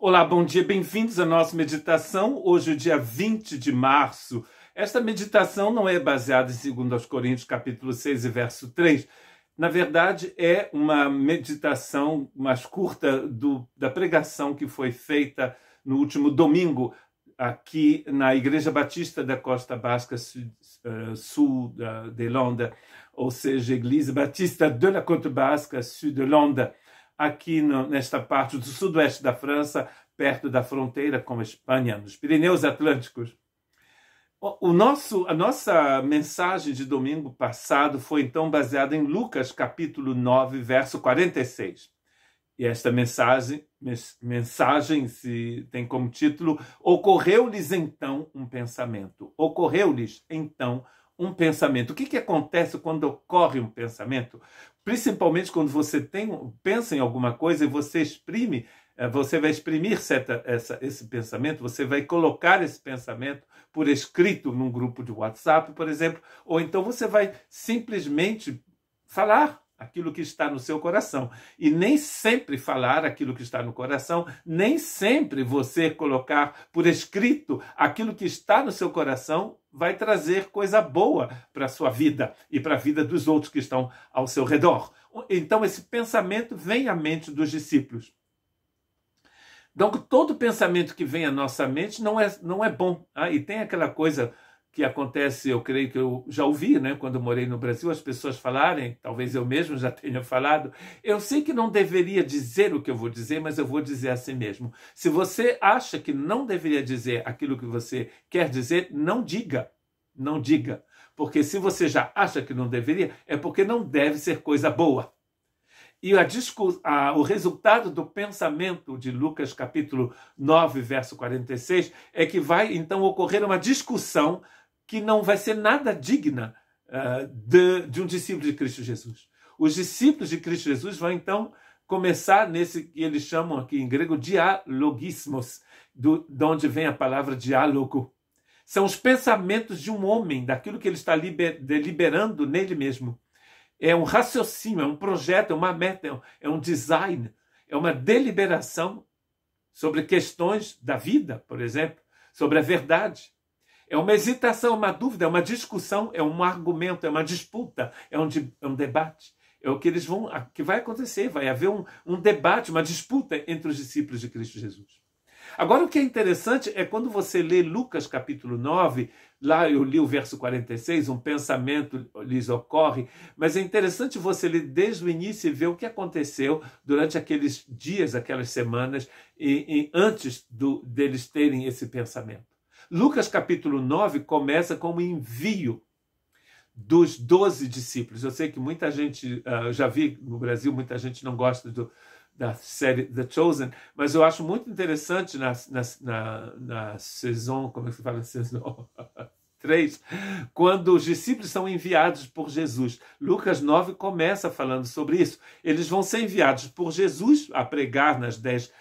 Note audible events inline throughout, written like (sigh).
Olá, bom dia, bem-vindos à nossa meditação. Hoje, é dia 20 de março. Esta meditação não é baseada em 2 Coríntios, capítulo 6 e verso 3. Na verdade, é uma meditação mais curta do, da pregação que foi feita no último domingo aqui na Igreja Batista da Costa Basca eh, Sul de Londres, ou seja, Igreja Batista de la Côte Basca Sud de Londres aqui no, nesta parte do sudoeste da França, perto da fronteira com a Espanha, nos Pirineus Atlânticos. O, nosso, a nossa mensagem de domingo passado foi então baseada em Lucas capítulo 9, verso 46. E esta mensagem, mensagem se tem como título Ocorreu-lhes então um pensamento. Ocorreu-lhes então um pensamento. O que, que acontece quando ocorre um pensamento? principalmente quando você tem, pensa em alguma coisa e você exprime, eh, você vai exprimir certa, essa, esse pensamento, você vai colocar esse pensamento por escrito num grupo de WhatsApp, por exemplo, ou então você vai simplesmente falar aquilo que está no seu coração. E nem sempre falar aquilo que está no coração, nem sempre você colocar por escrito aquilo que está no seu coração vai trazer coisa boa para a sua vida e para a vida dos outros que estão ao seu redor. Então esse pensamento vem à mente dos discípulos. Então todo pensamento que vem à nossa mente não é, não é bom. Ah, e tem aquela coisa que acontece, eu creio que eu já ouvi, né, quando morei no Brasil, as pessoas falarem, talvez eu mesmo já tenha falado, eu sei que não deveria dizer o que eu vou dizer, mas eu vou dizer assim mesmo. Se você acha que não deveria dizer aquilo que você quer dizer, não diga. Não diga. Porque se você já acha que não deveria, é porque não deve ser coisa boa. E a a... o resultado do pensamento de Lucas capítulo 9, verso 46, é que vai então ocorrer uma discussão que não vai ser nada digna uh, de, de um discípulo de Cristo Jesus. Os discípulos de Cristo Jesus vão então começar nesse que eles chamam aqui em grego dialogismos, do, de onde vem a palavra diálogo. São os pensamentos de um homem, daquilo que ele está liber, deliberando nele mesmo. É um raciocínio, é um projeto, é uma meta, é, é um design, é uma deliberação sobre questões da vida, por exemplo, sobre a verdade, é uma hesitação, é uma dúvida, é uma discussão, é um argumento, é uma disputa, é um, de, é um debate. É o que eles vão, que vai acontecer, vai haver um, um debate, uma disputa entre os discípulos de Cristo Jesus. Agora, o que é interessante é quando você lê Lucas capítulo 9, lá eu li o verso 46, um pensamento lhes ocorre, mas é interessante você ler desde o início e ver o que aconteceu durante aqueles dias, aquelas semanas, e, e antes do, deles terem esse pensamento. Lucas capítulo 9 começa com o envio dos doze discípulos. Eu sei que muita gente, uh, já vi no Brasil, muita gente não gosta do, da série The Chosen, mas eu acho muito interessante na, na, na, na saison, como é que se fala saison? 3, (laughs) quando os discípulos são enviados por Jesus. Lucas 9 começa falando sobre isso. Eles vão ser enviados por Jesus a pregar nas dez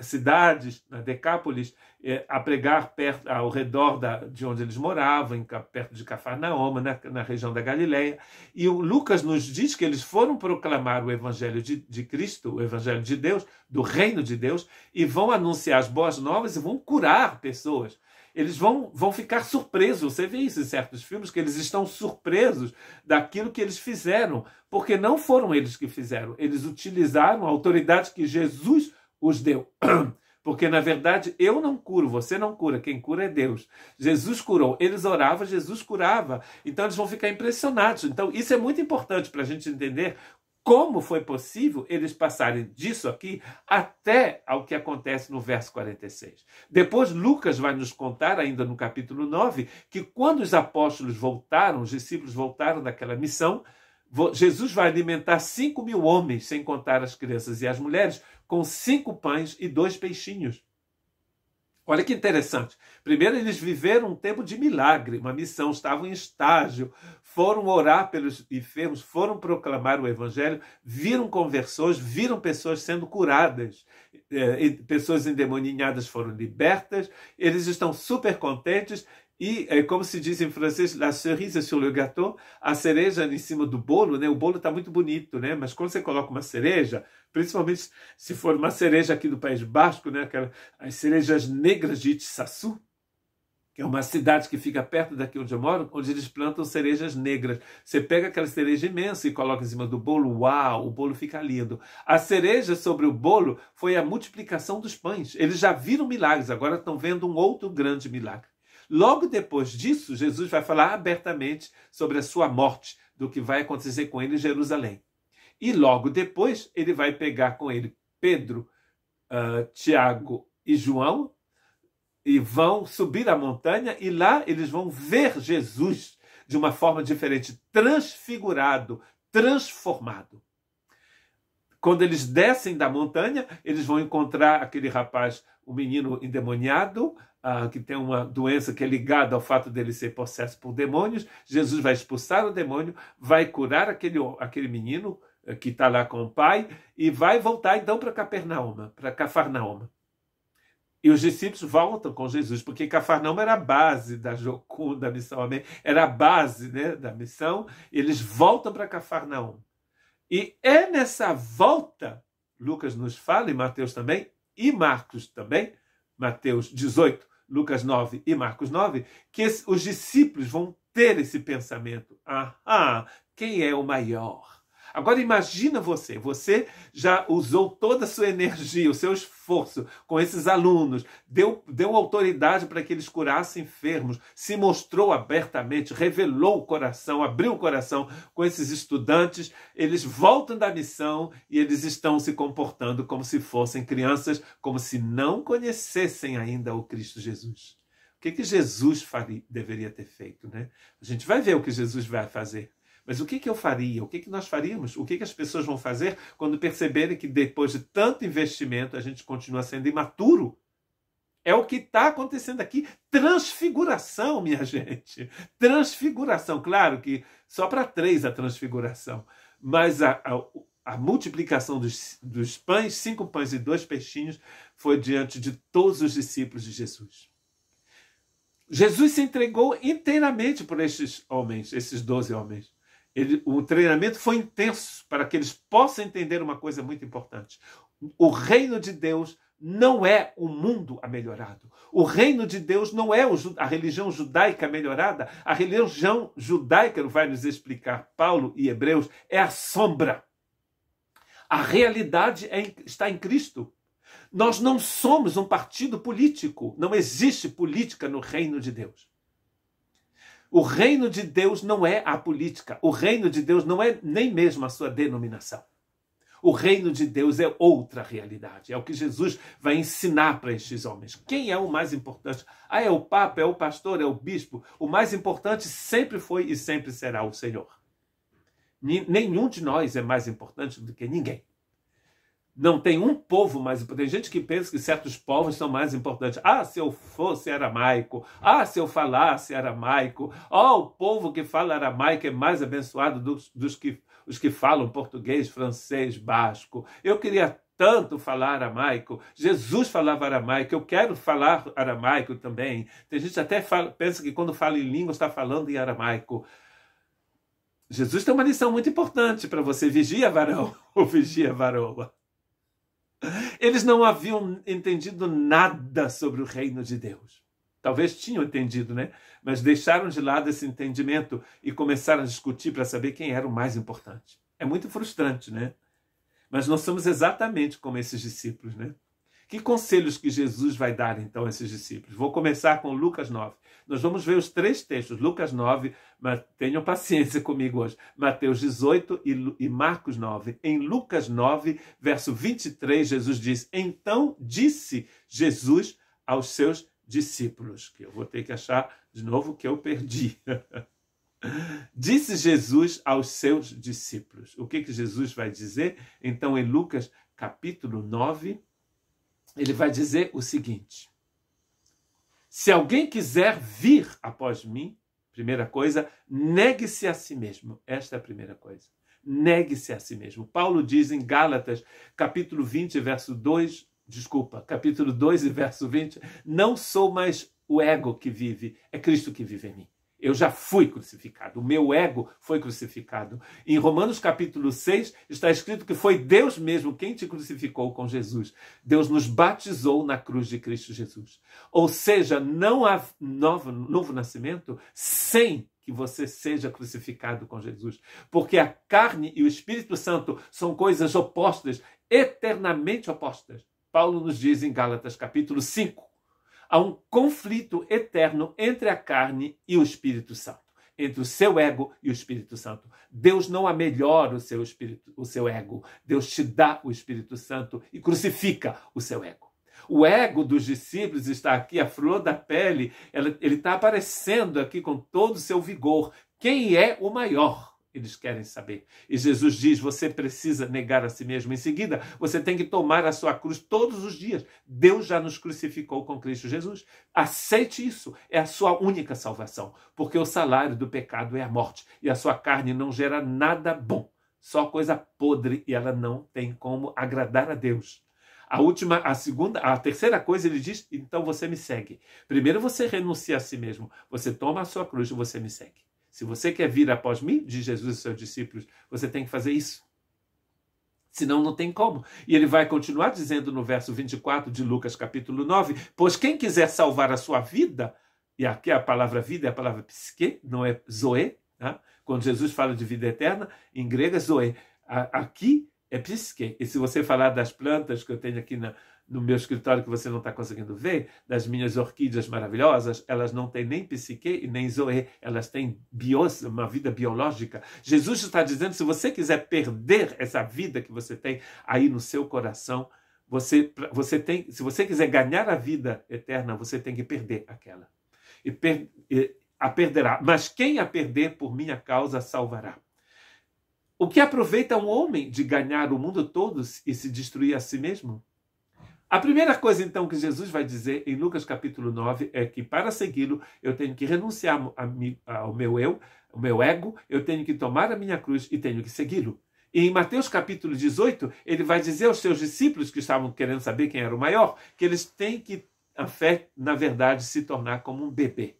cidades, na né, Decápolis, eh, a pregar perto, ao redor da, de onde eles moravam, em, perto de Cafarnaoma, na, na, região da Galileia. E o Lucas nos diz que eles foram proclamar o Evangelho de, de Cristo, o Evangelho de Deus, do reino de Deus, e vão anunciar as boas novas e vão curar pessoas eles vão, vão ficar surpresos. Você vê isso em certos filmes, que eles estão surpresos daquilo que eles fizeram, porque não foram eles que fizeram, eles utilizaram a autoridade que Jesus os deu. (clears throat) Porque na verdade eu não curo, você não cura, quem cura é Deus. Jesus curou, eles oravam, Jesus curava. Então eles vão ficar impressionados. Então isso é muito importante para a gente entender como foi possível eles passarem disso aqui até ao que acontece no verso 46. Depois, Lucas vai nos contar, ainda no capítulo 9, que quando os apóstolos voltaram, os discípulos voltaram daquela missão, Jesus vai alimentar 5 mil homens, sem contar as crianças e as mulheres, com cinco pães e dois peixinhos. Olha que interessante. Primeiro, eles viveram um tempo de milagre, uma missão, estavam em estágio, foram orar pelos enfermos, foram proclamar o evangelho, viram conversões, viram pessoas sendo curadas, eh, pessoas endemoninhadas foram libertas, eles estão super contentes e, é, como se diz em francês, la cerise sur le gâteau, a cereja em cima do bolo, né? O bolo está muito bonito, né? Mas quando você coloca uma cereja, principalmente se for uma cereja aqui do País Basco, né? Aquela, as cerejas negras de Itsaçu, que é uma cidade que fica perto daqui onde eu moro, onde eles plantam cerejas negras. Você pega aquela cereja imensa e coloca em cima do bolo, uau, o bolo fica lindo. A cereja sobre o bolo foi a multiplicação dos pães. Eles já viram milagres, agora estão vendo um outro grande milagre. Logo depois disso, Jesus vai falar abertamente sobre a sua morte, do que vai acontecer com ele em Jerusalém. E logo depois, ele vai pegar com ele Pedro, uh, Tiago e João e vão subir a montanha e lá eles vão ver Jesus de uma forma diferente, transfigurado, transformado. Quando eles descem da montanha, eles vão encontrar aquele rapaz, o menino endemoniado, ah, que tem uma doença que é ligada ao fato dele ser possesso por demônios, Jesus vai expulsar o demônio, vai curar aquele, aquele menino eh, que está lá com o pai e vai voltar então para Cafarnaum, para Cafarnaum. E os discípulos voltam com Jesus, porque Cafarnaum era a base da Jocunda, da missão Amém, era a base né, da missão. Eles voltam para Cafarnaum. E é nessa volta, Lucas nos fala, e Mateus também, e Marcos também, Mateus 18, Lucas 9 e Marcos 9, que os discípulos vão ter esse pensamento. Ah, quem é o maior? Agora imagina você, você já usou toda a sua energia, o seu esforço com esses alunos, deu, deu autoridade para que eles curassem enfermos, se mostrou abertamente, revelou o coração, abriu o coração com esses estudantes, eles voltam da missão e eles estão se comportando como se fossem crianças, como se não conhecessem ainda o Cristo Jesus. O que, que Jesus faria, deveria ter feito? Né? A gente vai ver o que Jesus vai fazer. Mas o que, que eu faria? O que, que nós faríamos? O que, que as pessoas vão fazer quando perceberem que depois de tanto investimento a gente continua sendo imaturo? É o que está acontecendo aqui. Transfiguração, minha (laughs) gente. Transfiguração. Claro que só para três a transfiguração. Mas a, a, a multiplicação dos, dos pães, cinco pães e dois peixinhos, foi diante de todos os discípulos de Jesus. Jesus se entregou inteiramente por esses homens, esses doze homens. Ele, o treinamento foi intenso para que eles possam entender uma coisa muito importante. O reino de Deus não é o mundo a melhorado. O reino de Deus não é a religião judaica melhorada. A religião judaica, vai nos explicar Paulo e Hebreus, é a sombra. A realidade é, está em Cristo. Nós não somos um partido político. Não existe política no reino de Deus. O reino de Deus não é a política, o reino de Deus não é nem mesmo a sua denominação. O reino de Deus é outra realidade. É o que Jesus vai ensinar para estes homens. Quem é o mais importante? Ah, é o Papa, é o pastor, é o bispo. O mais importante sempre foi e sempre será o Senhor. Nenhum de nós é mais importante do que ninguém não tem um povo mais importante. Tem gente que pensa que certos povos são mais importantes. Ah, se eu fosse aramaico. Ah, se eu falasse aramaico. Oh, o povo que fala aramaico é mais abençoado dos, dos que, os que falam português, francês, basco. Eu queria tanto falar aramaico. Jesus falava aramaico. Eu quero falar aramaico também. Tem gente que até fala, pensa que quando fala em língua está falando em aramaico. Jesus tem uma lição muito importante para você. Vigia, varão, ou (laughs) vigia, varoa. Eles não haviam entendido nada sobre o reino de Deus. Talvez tinham entendido, né? Mas deixaram de lado esse entendimento e começaram a discutir para saber quem era o mais importante. É muito frustrante, né? Mas nós somos exatamente como esses discípulos, né? Que conselhos que Jesus vai dar então a esses discípulos? Vou começar com Lucas 9. Nós vamos ver os três textos, Lucas 9, mas tenham paciência (laughs) comigo hoje, Mateus 18 e, Marcos 9. Em Lucas 9, verso 23, Jesus diz: Então disse Jesus aos seus discípulos, que eu vou ter que achar de novo que eu perdi. (laughs) disse Jesus aos seus discípulos. O que, que Jesus vai dizer? Então, em Lucas capítulo 9, ele vai dizer o seguinte: Se alguém quiser vir após mim, primeira coisa, negue-se a si mesmo. Esta é a primeira coisa. Negue-se a si mesmo. Paulo diz em Gálatas, capítulo 20, verso 2, desculpa, capítulo 2 e verso 20, não sou mais o ego que vive, é Cristo que vive em mim. Eu já fui crucificado, o meu ego foi crucificado. Em Romanos capítulo 6 está escrito que foi Deus mesmo quem te crucificou com Jesus. Deus nos batizou na cruz de Cristo Jesus. Ou seja, não há novo, novo nascimento sem que você seja crucificado com Jesus. Porque a carne e o Espírito Santo são coisas opostas, eternamente opostas. Paulo nos diz em Gálatas capítulo 5 há um conflito eterno entre a carne e o Espírito Santo, entre o seu ego e o Espírito Santo. Deus não amelhora o seu espírito, o seu ego. Deus te dá o Espírito Santo e crucifica o seu ego. O ego dos discípulos está aqui, a flor da pele, ele está aparecendo aqui com todo o seu vigor. Quem é o maior? Eles querem saber. E Jesus diz: você precisa negar a si mesmo. Em seguida, você tem que tomar a sua cruz todos os dias. Deus já nos crucificou com Cristo Jesus. Aceite isso. É a sua única salvação. Porque o salário do pecado é a morte. E a sua carne não gera nada bom. Só coisa podre. E ela não tem como agradar a Deus. A última, a segunda, a terceira coisa ele diz: então você me segue. Primeiro você renuncia a si mesmo. Você toma a sua cruz e você me segue. Se você quer vir após mim, diz Jesus e seus discípulos, você tem que fazer isso. Senão não tem como. E ele vai continuar dizendo no verso 24 de Lucas capítulo 9: Pois quem quiser salvar a sua vida, e aqui é a palavra vida é a palavra psique, não é zoe. Né? Quando Jesus fala de vida eterna, em grego é zoe. Aqui é psique. E se você falar das plantas que eu tenho aqui na, no meu escritório que você não está conseguindo ver, das minhas orquídeas maravilhosas, elas não têm nem psique e nem zoe, elas têm bios, uma vida biológica. Jesus está dizendo: se você quiser perder essa vida que você tem aí no seu coração, você, você tem, se você quiser ganhar a vida eterna, você tem que perder aquela. E, per, e a perderá. Mas quem a perder por minha causa salvará. O que aproveita um homem de ganhar o mundo todo e se destruir a si mesmo? A primeira coisa, então, que Jesus vai dizer em Lucas capítulo 9 é que para segui-lo eu tenho que renunciar ao meu eu, ao meu ego, eu tenho que tomar a minha cruz e tenho que segui-lo. E em Mateus capítulo 18, ele vai dizer aos seus discípulos que estavam querendo saber quem era o maior, que eles têm que a fé, na verdade, se tornar como um bebê.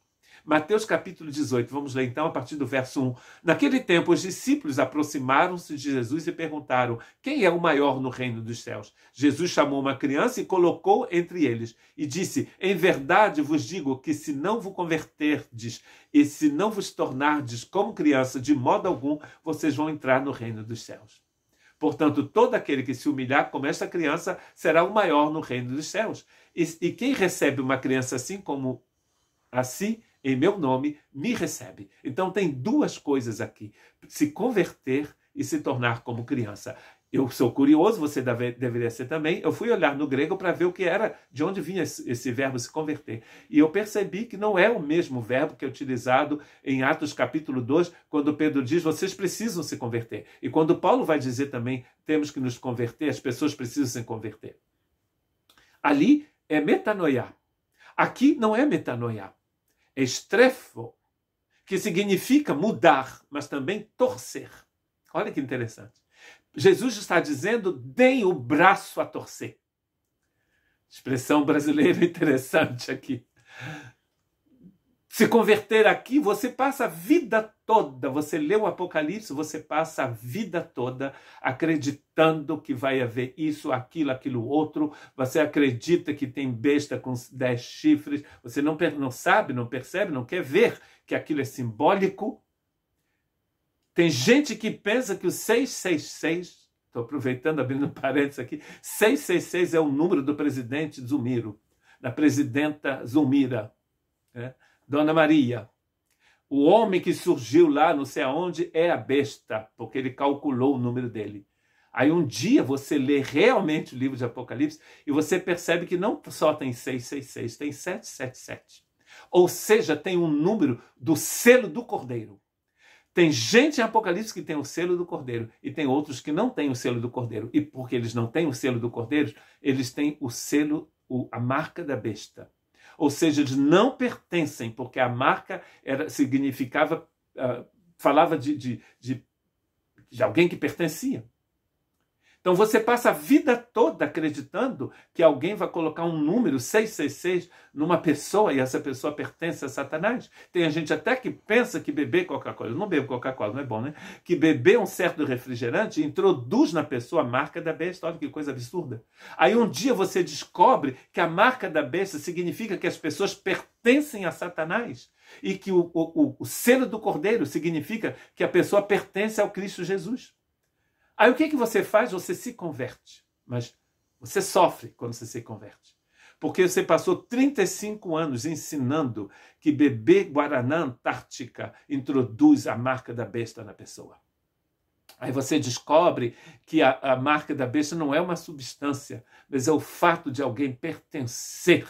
Mateus capítulo 18, vamos ler então a partir do verso 1. Naquele tempo, os discípulos aproximaram-se de Jesus e perguntaram: Quem é o maior no reino dos céus? Jesus chamou uma criança e colocou entre eles e disse: Em verdade vos digo que se não vos converterdes e se não vos tornardes como criança, de modo algum vocês vão entrar no reino dos céus. Portanto, todo aquele que se humilhar como esta criança será o maior no reino dos céus. E, e quem recebe uma criança assim como assim em meu nome, me recebe. Então tem duas coisas aqui: se converter e se tornar como criança. Eu sou curioso, você deve, deveria ser também. Eu fui olhar no grego para ver o que era, de onde vinha esse, esse, verbo se converter. E eu percebi que não é o mesmo verbo que é utilizado em Atos capítulo 2, quando Pedro diz: vocês precisam se converter. E quando Paulo vai dizer também: temos que nos converter, as pessoas precisam se converter. Ali é metanoia. Aqui não é metanoia estrefo, que significa mudar, mas também torcer. Olha que interessante. Jesus está dizendo: deem o braço a torcer. Expressão brasileira (laughs) interessante aqui se converter aqui, você passa a vida toda, você lê o Apocalipse, você passa a vida toda acreditando que vai haver isso, aquilo, aquilo outro, você acredita que tem besta com dez chifres, você não, não sabe, não percebe, não quer ver que aquilo é simbólico. Tem gente que pensa que o 666, estou aproveitando, abrindo (laughs) parênteses aqui, 666 é o número do presidente Zumiro, da presidenta Zumira, né? Dona Maria, o homem que surgiu lá, não sei aonde, é a besta, porque ele calculou o número dele. Aí um dia você lê realmente o livro de Apocalipse e você percebe que não só tem 666, tem 777. Ou seja, tem um número do selo do Cordeiro. Tem gente em Apocalipse que tem o selo do Cordeiro e tem outros que não têm o selo do Cordeiro. E porque eles não têm o selo do Cordeiro, eles têm o selo, a marca da besta ou seja, eles não pertencem, porque a marca era, significava, uh, falava de, de, de, de alguém que pertencia. Então você passa a vida toda acreditando que alguém vai colocar um número 666 numa pessoa e essa pessoa pertence a Satanás. Tem a gente até que pensa que beber Coca-Cola, não bebo Coca-Cola, não é bom, né? Que beber um certo refrigerante introduz na pessoa a marca da besta. Olha que coisa absurda. Aí um dia você descobre que a marca da besta significa que as pessoas pertencem a Satanás e que o, o, o, o selo do cordeiro significa que a pessoa pertence ao Cristo Jesus. Aí o que, é que você faz? Você se converte. Mas você sofre quando você se converte. Porque você passou 35 anos ensinando que beber Guaraná Antártica introduz a marca da besta na pessoa. Aí você descobre que a, a marca da besta não é uma substância, mas é o fato de alguém pertencer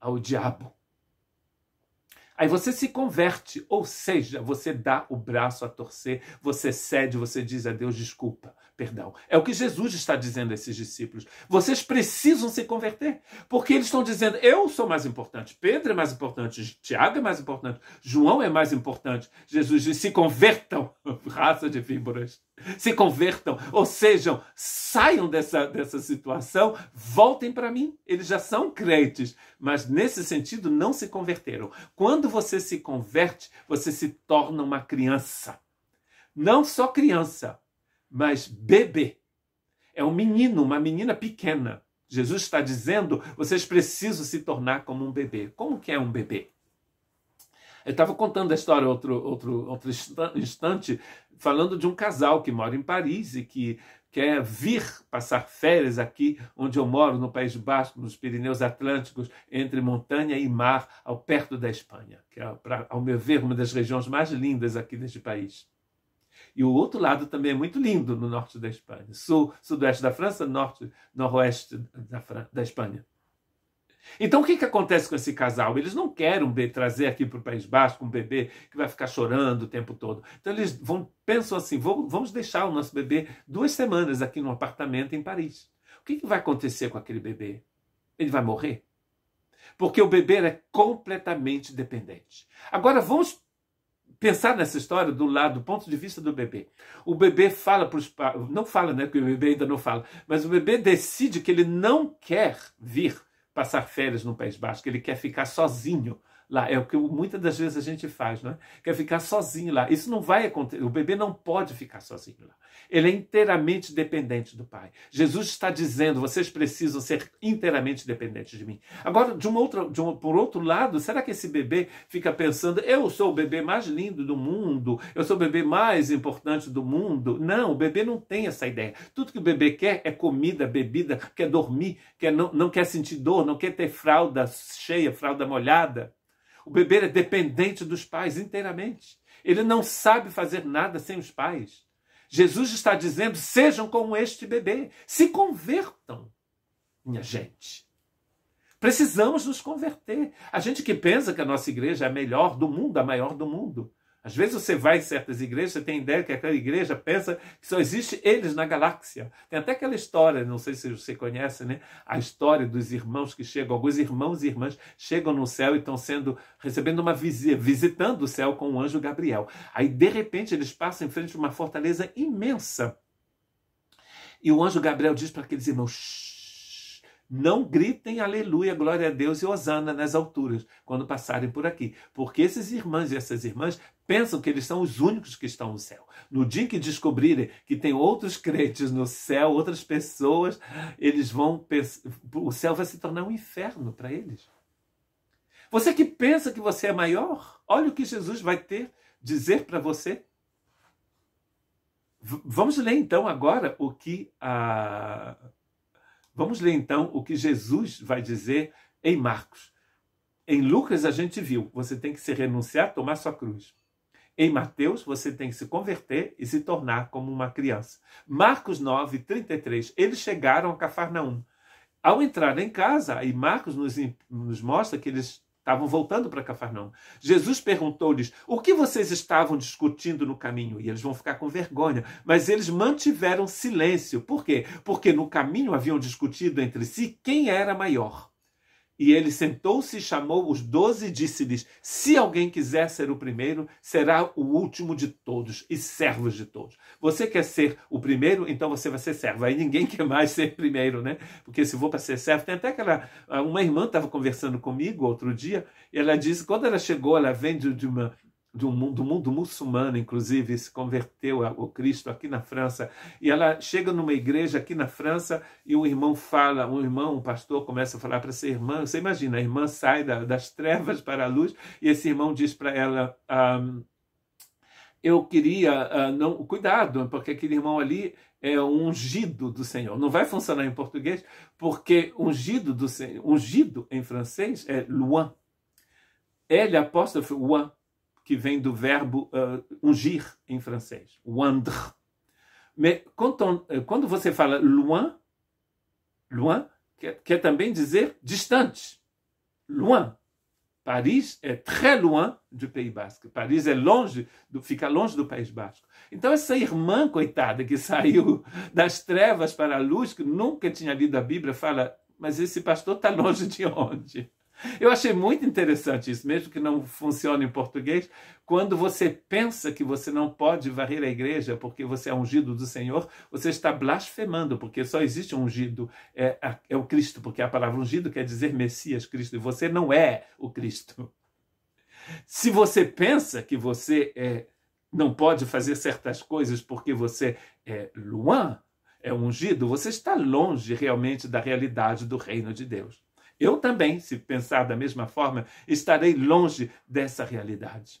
ao diabo Aí você se converte, ou seja, você dá o braço a torcer, você cede, você diz a Deus desculpa, perdão. É o que Jesus está dizendo a esses discípulos. Vocês precisam se converter, porque eles estão dizendo: eu sou mais importante, Pedro é mais importante, Tiago é mais importante, João é mais importante. Jesus diz: se convertam, (laughs) raça de víboras, se convertam, ou sejam, saiam dessa, dessa situação, voltem para mim. Eles já são crentes, mas nesse sentido não se converteram. Quando você se converte, você se torna uma criança. Não só criança, mas bebê. É um menino, uma menina pequena. Jesus está dizendo: vocês precisam se tornar como um bebê. Como que é um bebê? Eu estava contando a história outro, outro, outro instante, falando de um casal que mora em Paris e que quer vir passar férias aqui, onde eu moro, no País Basco, nos Pirineus Atlânticos, entre montanha e mar, ao perto da Espanha, que é, ao meu ver, uma das regiões mais lindas aqui deste país. E o outro lado também é muito lindo no norte da Espanha. Sul, sudoeste da França, norte, noroeste da, da Espanha. Então o que, que acontece com esse casal? Eles não querem trazer aqui para o País Basco um bebê que vai ficar chorando o tempo todo. Então eles vão, pensam assim: vamos deixar o nosso bebê duas semanas aqui no apartamento em Paris. O que, que vai acontecer com aquele bebê? Ele vai morrer? Porque o bebê é completamente dependente. Agora vamos pensar nessa história do lado, do ponto de vista do bebê. O bebê fala para os pais, não fala, né? Porque o bebê ainda não fala, mas o bebê decide que ele não quer vir passar férias no País Basco, ele quer ficar sozinho lá. É o que muitas das vezes a gente faz, não é? Quer ficar sozinho lá. Isso não vai acontecer. O bebê não pode ficar sozinho lá. Ele é inteiramente dependente do pai. Jesus está dizendo: vocês precisam ser inteiramente dependentes de mim. Agora, de uma outra, de um por outro lado, será que esse bebê fica pensando: eu sou o bebê mais lindo do mundo, eu sou o bebê mais importante do mundo? Não, o bebê não tem essa ideia. Tudo que o bebê quer é comida, bebida, quer dormir, quer não, não quer sentir dor, não quer ter fralda cheia, fralda molhada. O bebê é dependente dos pais inteiramente. Ele não sabe fazer nada sem os pais. Jesus está dizendo: sejam como este bebê, se convertam, minha gente. Precisamos nos converter. A gente que pensa que a nossa igreja é a melhor do mundo, a maior do mundo, às vezes você vai em certas igrejas, você tem ideia que aquela igreja pensa que só existe eles na galáxia. Tem até aquela história, não sei se você conhece, né? A história dos irmãos que chegam, alguns irmãos e irmãs chegam no céu e estão sendo recebendo uma visita, visitando o céu com o anjo Gabriel. Aí de repente eles passam em frente a uma fortaleza imensa. E o anjo Gabriel diz para aqueles irmãos: não gritem aleluia, glória a Deus e hosana nas alturas, quando passarem por aqui, porque esses irmãos e essas irmãs pensam que eles são os únicos que estão no céu. No dia que descobrirem que tem outros crentes no céu, outras pessoas, eles vão o céu vai se tornar um inferno para eles. Você que pensa que você é maior, olha o que Jesus vai ter dizer para você. V vamos ler então agora o que a Vamos ler então o que Jesus vai dizer em Marcos. Em Lucas a gente viu, você tem que se renunciar, tomar sua cruz. Em Mateus, você tem que se converter e se tornar como uma criança. Marcos 9, 33. Eles chegaram a Cafarnaum. Ao entrar em casa, aí Marcos nos, nos mostra que eles estavam voltando para Cafarnaum. Jesus perguntou-lhes: O que vocês estavam discutindo no caminho? E eles vão ficar com vergonha, mas eles mantiveram silêncio. Por quê? Porque no caminho haviam discutido entre si quem era maior. E ele sentou-se e chamou os doze e disse-lhes: Se alguém quiser ser o primeiro, será o último de todos e servo de todos. Você quer ser o primeiro, então você vai ser servo. Aí ninguém (laughs) quer mais ser primeiro, né? Porque se for para ser servo, tem até aquela. Ah, uma irmã estava conversando comigo outro dia, e ela disse: quando ela chegou, ela vem de uma do mundo, do mundo muçulmano, inclusive, se converteu ao Cristo aqui na França. E ela chega numa igreja aqui na França e um irmão fala, um irmão, um pastor, começa a falar para essa irmã. Você imagina, a irmã sai da, das trevas para a luz e esse irmão diz para ela. Um, eu queria uh, não cuidado porque aquele irmão ali é ungido do Senhor não vai funcionar em português porque ungido do Senhor ungido em francês é loin ele apóstrofe loin que vem do verbo uh, ah, ungir em francês, wandre. Mas quando, eh, quando você fala loin, loin quer, quer também dizer distante. Loin. Paris é très loin do País Basco. Paris é longe, do, fica longe do País Basco. Então essa irmã coitada que (laughs) saiu das trevas para a luz, que nunca tinha lido a Bíblia, fala: mas esse pastor está longe de onde? Eu achei muito interessante isso, mesmo que não funcione em português, quando você pensa que você não pode varrer a igreja porque você é ungido do Senhor, você está blasfemando, porque só existe um ungido, é, é o Cristo, porque a palavra ungido quer dizer Messias, Cristo, e você não é o Cristo. Se você pensa que você é, não pode fazer certas coisas porque você é Luan, é ungido, você está longe realmente da realidade do reino de Deus. Eu também, se pensar da mesma forma, estarei longe dessa realidade.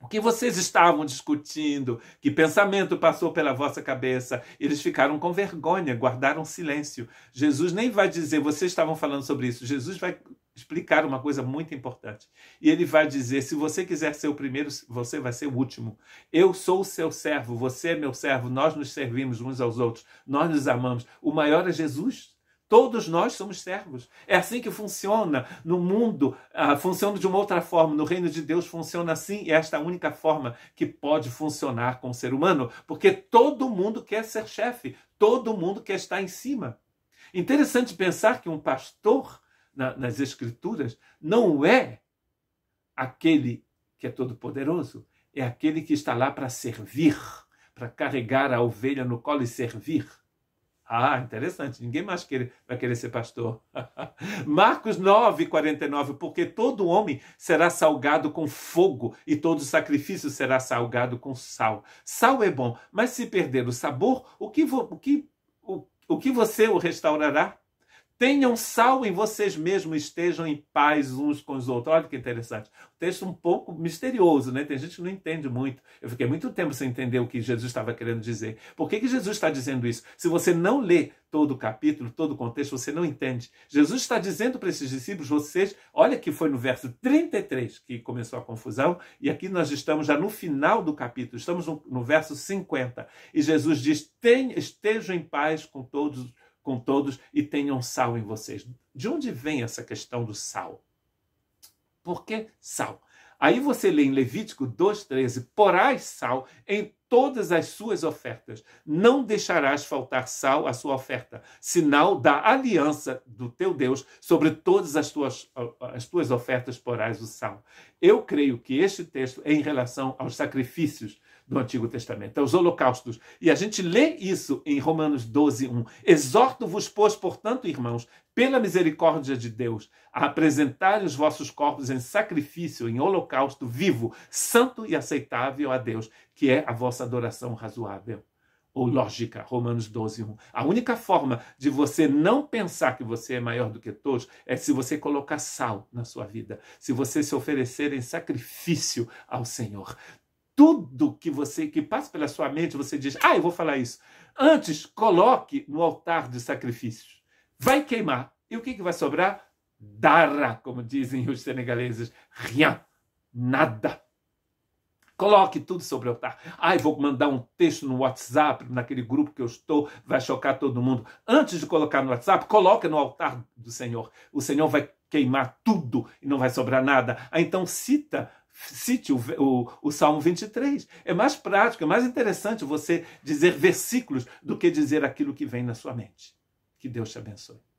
O que vocês estavam discutindo? Que pensamento passou pela vossa cabeça? Eles ficaram com vergonha, guardaram silêncio. Jesus nem vai dizer, vocês estavam falando sobre isso. Jesus vai explicar uma coisa muito importante. E ele vai dizer: se você quiser ser o primeiro, você vai ser o último. Eu sou o seu servo, você é meu servo, nós nos servimos uns aos outros, nós nos amamos. O maior é Jesus. Todos nós somos servos. É assim que funciona no mundo, uh, funciona de uma outra forma. No reino de Deus funciona assim, e esta é a única forma que pode funcionar com o ser humano, porque todo mundo quer ser chefe, todo mundo quer estar em cima. Interessante pensar que um pastor na, nas Escrituras não é aquele que é todo-poderoso, é aquele que está lá para servir, para carregar a ovelha no colo e servir ah, interessante. Ninguém mais quer vai querer ser pastor. (laughs) Marcos 9, 49. Porque todo homem será salgado com fogo e todo sacrifício será salgado com sal. Sal é bom, mas se perder o sabor, o que, o que, o, o que você o restaurará? Tenham sal em vocês mesmos, estejam em paz uns com os outros. Olha que interessante. O texto um pouco misterioso, né? Tem gente que não entende muito. Eu fiquei muito tempo sem entender o que Jesus estava querendo dizer. Por que, que Jesus está dizendo isso? Se você não lê todo o capítulo, todo o contexto, você não entende. Jesus está dizendo para esses discípulos, vocês, olha que foi no verso 33 que começou a confusão, e aqui nós estamos já no final do capítulo, estamos no, no verso 50. E Jesus diz: estejam em paz com todos com todos e tenham sal em vocês. De onde vem essa questão do sal? Por que sal? Aí você lê em Levítico 2,13: Porás sal em todas as suas ofertas, não deixarás faltar sal à sua oferta, sinal da aliança do teu Deus sobre todas as tuas, as tuas ofertas, porás o sal. Eu creio que este texto é em relação aos sacrifícios do Antigo Testamento, é os holocaustos. E a gente lê isso em Romanos 12, 1. Exorto-vos, pois, portanto, irmãos, pela misericórdia de Deus, a apresentarem os vossos corpos em sacrifício, em holocausto vivo, santo e aceitável a Deus, que é a vossa adoração razoável ou lógica, Romanos 12, 1. A única forma de você não pensar que você é maior do que todos é se você colocar sal na sua vida, se você se oferecer em sacrifício ao Senhor tudo que você que passa pela sua mente, você diz: "Ah, eu vou falar isso". Antes coloque no altar de sacrifícios. Vai queimar. E o que que vai sobrar? Dara, como dizem os senegaleses, rien, nada. Coloque tudo sobre o altar. Ai, vou mandar um texto no WhatsApp, naquele grupo que eu estou, vai chocar todo mundo. Antes de colocar no WhatsApp, coloque no altar do Senhor. O Senhor vai queimar tudo e não vai sobrar nada. Ah, então cita cite o, o, o Salmo 23. É mais prático, é mais interessante você dizer versículos do que dizer aquilo que vem na sua mente. Que Deus te abençoe.